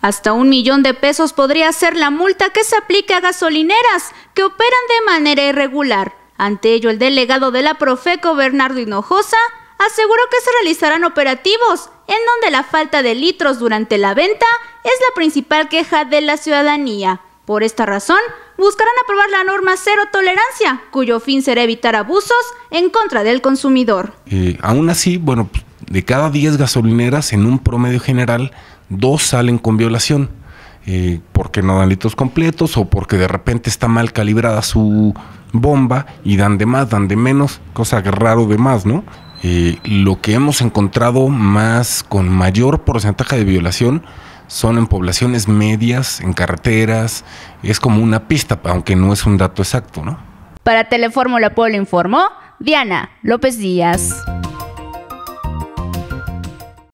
Hasta un millón de pesos podría ser la multa que se aplica a gasolineras que operan de manera irregular. Ante ello, el delegado de la Profeco, Bernardo Hinojosa, aseguró que se realizarán operativos en donde la falta de litros durante la venta es la principal queja de la ciudadanía. Por esta razón, buscarán aprobar la norma cero tolerancia, cuyo fin será evitar abusos en contra del consumidor. Eh, aún así, bueno, de cada 10 gasolineras, en un promedio general, dos salen con violación. Eh, porque no dan litros completos o porque de repente está mal calibrada su bomba y dan de más, dan de menos, cosa raro de más, ¿no? Eh, lo que hemos encontrado más con mayor porcentaje de violación son en poblaciones medias, en carreteras, es como una pista, aunque no es un dato exacto, ¿no? Para Telefórmula Pueblo informó Diana López Díaz.